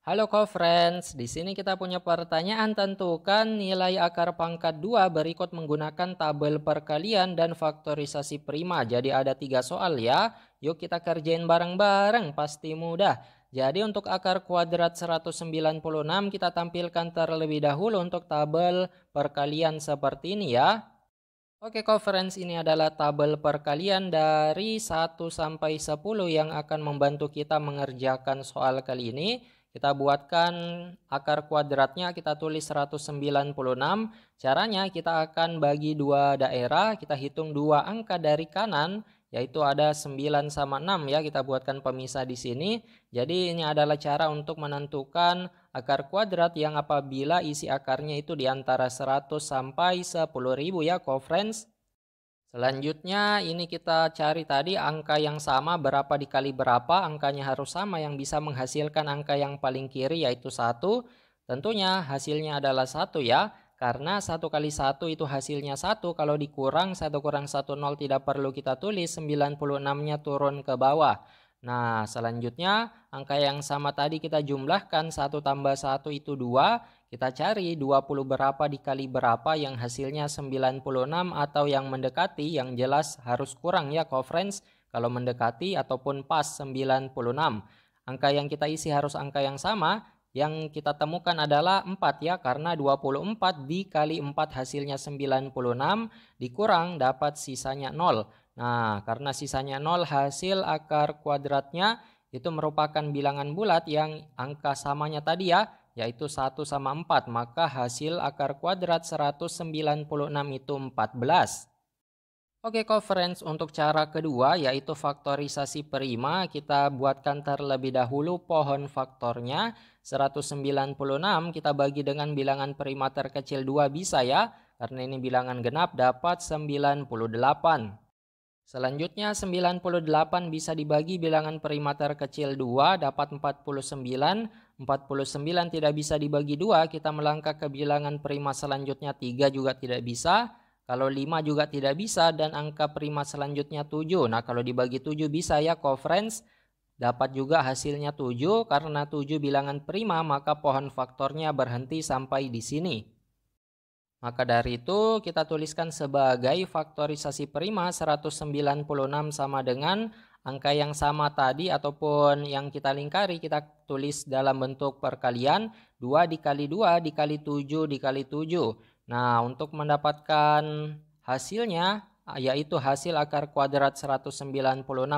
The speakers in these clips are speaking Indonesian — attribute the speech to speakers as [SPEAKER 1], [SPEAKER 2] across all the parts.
[SPEAKER 1] Halo co-friends, di sini kita punya pertanyaan tentukan nilai akar pangkat 2 berikut menggunakan tabel perkalian dan faktorisasi prima. Jadi ada tiga soal ya, yuk kita kerjain bareng-bareng, pasti mudah. Jadi untuk akar kuadrat 196 kita tampilkan terlebih dahulu untuk tabel perkalian seperti ini ya. Oke conference ini adalah tabel perkalian dari 1 sampai 10 yang akan membantu kita mengerjakan soal kali ini. Kita buatkan akar kuadratnya, kita tulis 196. Caranya kita akan bagi dua daerah, kita hitung dua angka dari kanan, yaitu ada 9 sama 6 ya, kita buatkan pemisah di sini. Jadi ini adalah cara untuk menentukan akar kuadrat yang apabila isi akarnya itu di antara 100 sampai 10.000 ya, co-friends. Selanjutnya ini kita cari tadi angka yang sama berapa dikali berapa angkanya harus sama yang bisa menghasilkan angka yang paling kiri yaitu satu. Tentunya hasilnya adalah satu ya karena satu kali satu itu hasilnya satu kalau dikurang satu kurang satu nol tidak perlu kita tulis 96-nya turun ke bawah. Nah, selanjutnya angka yang sama tadi kita jumlahkan satu tambah satu itu dua kita cari 20 berapa dikali berapa yang hasilnya 96 atau yang mendekati yang jelas harus kurang ya coverage kalau mendekati ataupun pas 96. Angka yang kita isi harus angka yang sama. Yang kita temukan adalah 4 ya karena 24 dikali 4 hasilnya 96 dikurang dapat sisanya 0. Nah karena sisanya 0 hasil akar kuadratnya itu merupakan bilangan bulat yang angka samanya tadi ya yaitu 1 sama 4, maka hasil akar kuadrat 196 itu 14. Oke, conference untuk cara kedua yaitu faktorisasi prima, kita buatkan terlebih dahulu pohon faktornya 196 kita bagi dengan bilangan prima terkecil 2 bisa ya, karena ini bilangan genap dapat 98. Selanjutnya 98 bisa dibagi bilangan prima terkecil 2 dapat 49, 49 tidak bisa dibagi dua, kita melangkah ke bilangan prima selanjutnya 3 juga tidak bisa. Kalau 5 juga tidak bisa dan angka prima selanjutnya 7. Nah kalau dibagi 7 bisa ya kofrens Dapat juga hasilnya 7 karena 7 bilangan prima maka pohon faktornya berhenti sampai di sini. Maka dari itu kita tuliskan sebagai faktorisasi prima 196 sama dengan angka yang sama tadi ataupun yang kita lingkari kita tulis dalam bentuk perkalian 2 dikali 2 dikali 7 dikali 7. Nah, untuk mendapatkan hasilnya yaitu hasil akar kuadrat 196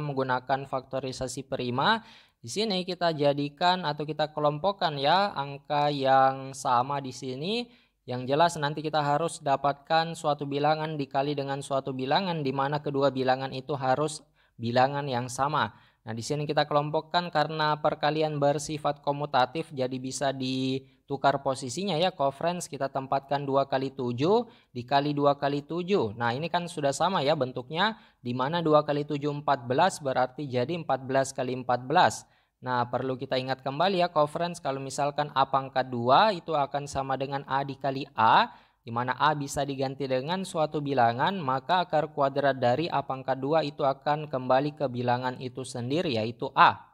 [SPEAKER 1] menggunakan faktorisasi prima. Di sini kita jadikan atau kita kelompokkan ya angka yang sama di sini. Yang jelas nanti kita harus dapatkan suatu bilangan dikali dengan suatu bilangan di mana kedua bilangan itu harus bilangan yang sama. Nah, di sini kita kelompokkan karena perkalian bersifat komutatif jadi bisa ditukar posisinya ya. Coverance kita tempatkan dua kali tujuh dikali dua kali tujuh. Nah, ini kan sudah sama ya bentuknya di mana 2 kali empat belas berarti jadi empat belas kali empat belas. Nah, perlu kita ingat kembali ya coverance kalau misalkan A pangkat dua itu akan sama dengan A dikali A di mana A bisa diganti dengan suatu bilangan, maka akar kuadrat dari A pangkat 2 itu akan kembali ke bilangan itu sendiri, yaitu A.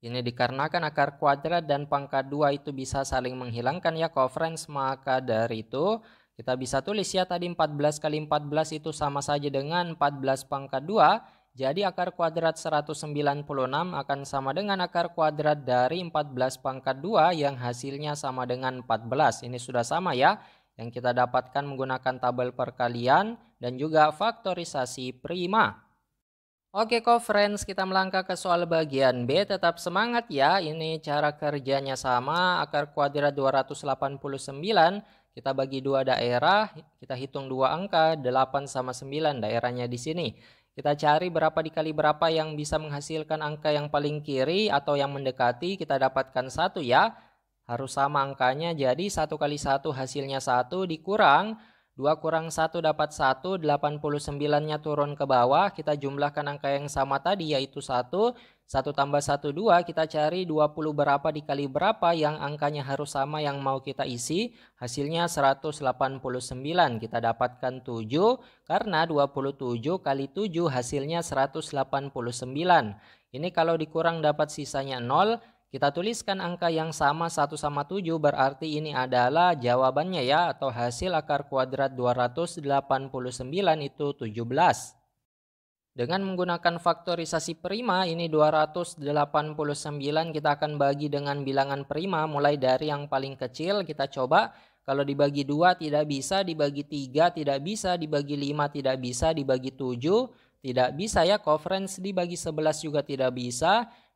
[SPEAKER 1] Ini dikarenakan akar kuadrat dan pangkat 2 itu bisa saling menghilangkan ya coverance, maka dari itu kita bisa tulis ya tadi 14 kali 14 itu sama saja dengan 14 pangkat 2, jadi akar kuadrat 196 akan sama dengan akar kuadrat dari 14 pangkat 2 yang hasilnya sama dengan 14. Ini sudah sama ya yang kita dapatkan menggunakan tabel perkalian dan juga faktorisasi prima. Oke kok friends, kita melangkah ke soal bagian B, tetap semangat ya. Ini cara kerjanya sama, akar kuadrat 289, kita bagi dua daerah, kita hitung dua angka, 8 sama 9 daerahnya di sini. Kita cari berapa dikali berapa yang bisa menghasilkan angka yang paling kiri atau yang mendekati, kita dapatkan satu ya harus sama angkanya. Jadi satu kali satu hasilnya satu dikurang dua kurang satu dapat satu 1, 89-nya turun ke bawah. Kita jumlahkan angka yang sama tadi yaitu satu satu tambah satu dua Kita cari dua puluh berapa dikali berapa yang angkanya harus sama yang mau kita isi. Hasilnya delapan puluh sembilan Kita dapatkan tujuh karena dua puluh tujuh kali tujuh hasilnya delapan puluh sembilan Ini kalau dikurang dapat sisanya 0. Kita tuliskan angka yang sama 1 sama 7 berarti ini adalah jawabannya ya atau hasil akar kuadrat 289 itu 17. Dengan menggunakan faktorisasi prima ini 289 kita akan bagi dengan bilangan prima mulai dari yang paling kecil kita coba kalau dibagi 2 tidak bisa, dibagi 3 tidak bisa, dibagi 5 tidak bisa, dibagi 7 tidak bisa ya. Conference dibagi 11 juga tidak bisa,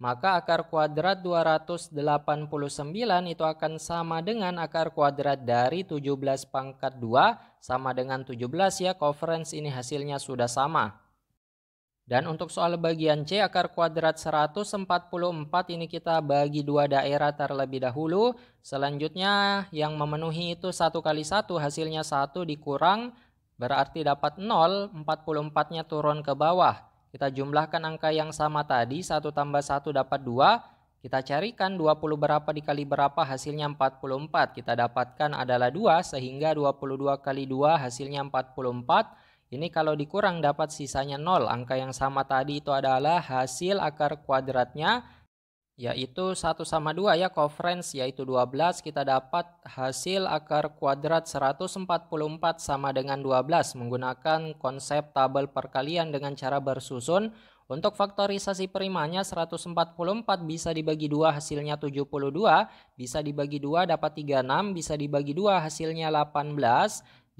[SPEAKER 1] maka akar kuadrat 289 itu akan sama dengan akar kuadrat dari 17 pangkat 2 sama dengan 17 ya conference ini hasilnya sudah sama. Dan untuk soal bagian C akar kuadrat 144 ini kita bagi dua daerah terlebih dahulu. Selanjutnya yang memenuhi itu satu kali satu hasilnya satu dikurang berarti dapat 0, 44-nya turun ke bawah. Kita jumlahkan angka yang sama tadi, 1 tambah 1 dapat 2. Kita carikan 20 berapa dikali berapa hasilnya 44. Kita dapatkan adalah 2 sehingga 22 kali 2 hasilnya 44. Ini kalau dikurang dapat sisanya 0. Angka yang sama tadi itu adalah hasil akar kuadratnya yaitu 1 sama 2 ya coverage yaitu 12 kita dapat hasil akar kuadrat 144 sama dengan 12 menggunakan konsep tabel perkalian dengan cara bersusun untuk faktorisasi primanya 144 bisa dibagi 2 hasilnya 72, bisa dibagi 2 dapat 36, bisa dibagi 2 hasilnya 18,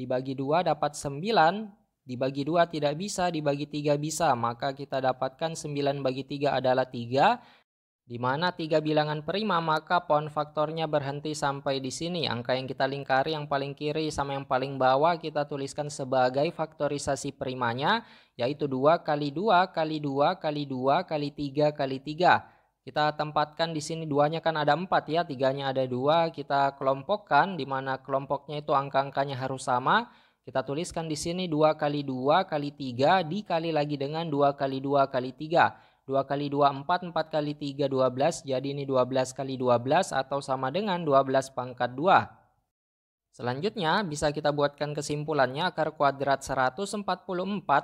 [SPEAKER 1] dibagi 2 dapat 9, dibagi 2 tidak bisa, dibagi 3 bisa, maka kita dapatkan 9 bagi 3 adalah 3, di mana tiga bilangan prima maka pohon faktornya berhenti sampai di sini. Angka yang kita lingkari yang paling kiri sama yang paling bawah kita tuliskan sebagai faktorisasi primanya yaitu 2 kali 2 kali 2 kali 2 kali 3 kali 3. Kita tempatkan di sini duanya kan ada empat ya, tiganya ada dua. Kita kelompokkan di mana kelompoknya itu angka-angkanya harus sama. Kita tuliskan di sini dua kali dua kali tiga dikali lagi dengan dua kali dua kali tiga. 2 kali 2 4, 4 kali 3 12, jadi ini 12 kali 12 atau sama dengan 12 pangkat 2. Selanjutnya, bisa kita buatkan kesimpulannya akar kuadrat 144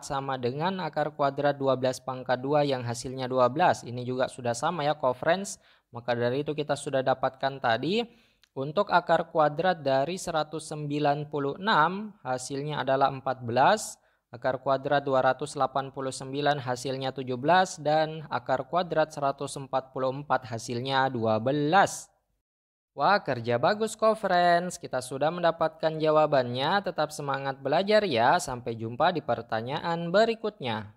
[SPEAKER 1] sama dengan akar kuadrat 12 pangkat 2 yang hasilnya 12. Ini juga sudah sama ya kofrens, maka dari itu kita sudah dapatkan tadi. Untuk akar kuadrat dari 196 hasilnya adalah 14. 14 akar kuadrat 289 hasilnya 17 dan akar kuadrat 144 hasilnya 12. Wah, kerja bagus kok, friends. Kita sudah mendapatkan jawabannya. Tetap semangat belajar ya. Sampai jumpa di pertanyaan berikutnya.